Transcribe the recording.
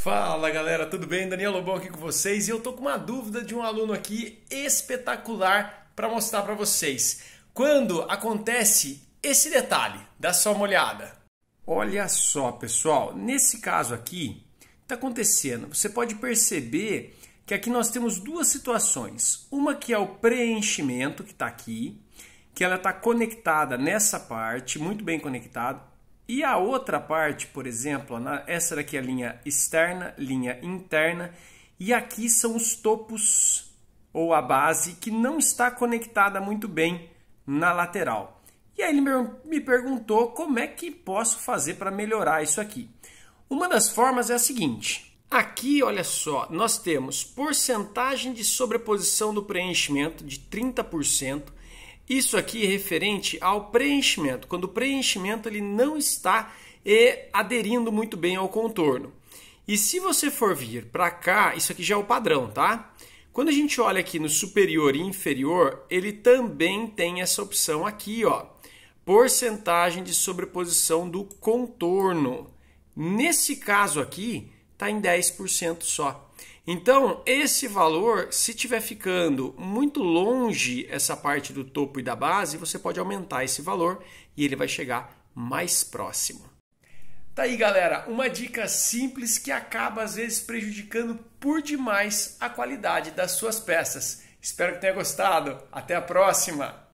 Fala galera, tudo bem? Daniel Lobão aqui com vocês e eu tô com uma dúvida de um aluno aqui espetacular para mostrar para vocês. Quando acontece esse detalhe, dá só uma olhada. Olha só, pessoal, nesse caso aqui tá acontecendo. Você pode perceber que aqui nós temos duas situações. Uma que é o preenchimento que está aqui, que ela está conectada nessa parte, muito bem conectada e a outra parte, por exemplo, na, essa daqui é a linha externa, linha interna, e aqui são os topos ou a base que não está conectada muito bem na lateral. E aí ele me perguntou como é que posso fazer para melhorar isso aqui. Uma das formas é a seguinte: aqui, olha só, nós temos porcentagem de sobreposição do preenchimento de 30% isso aqui é referente ao preenchimento, quando o preenchimento ele não está é, aderindo muito bem ao contorno. E se você for vir para cá, isso aqui já é o padrão, tá? Quando a gente olha aqui no superior e inferior, ele também tem essa opção aqui, ó. Porcentagem de sobreposição do contorno. Nesse caso aqui, está em 10% só. Então, esse valor, se tiver ficando muito longe essa parte do topo e da base, você pode aumentar esse valor e ele vai chegar mais próximo. Tá aí, galera, uma dica simples que acaba às vezes prejudicando por demais a qualidade das suas peças. Espero que tenha gostado. Até a próxima.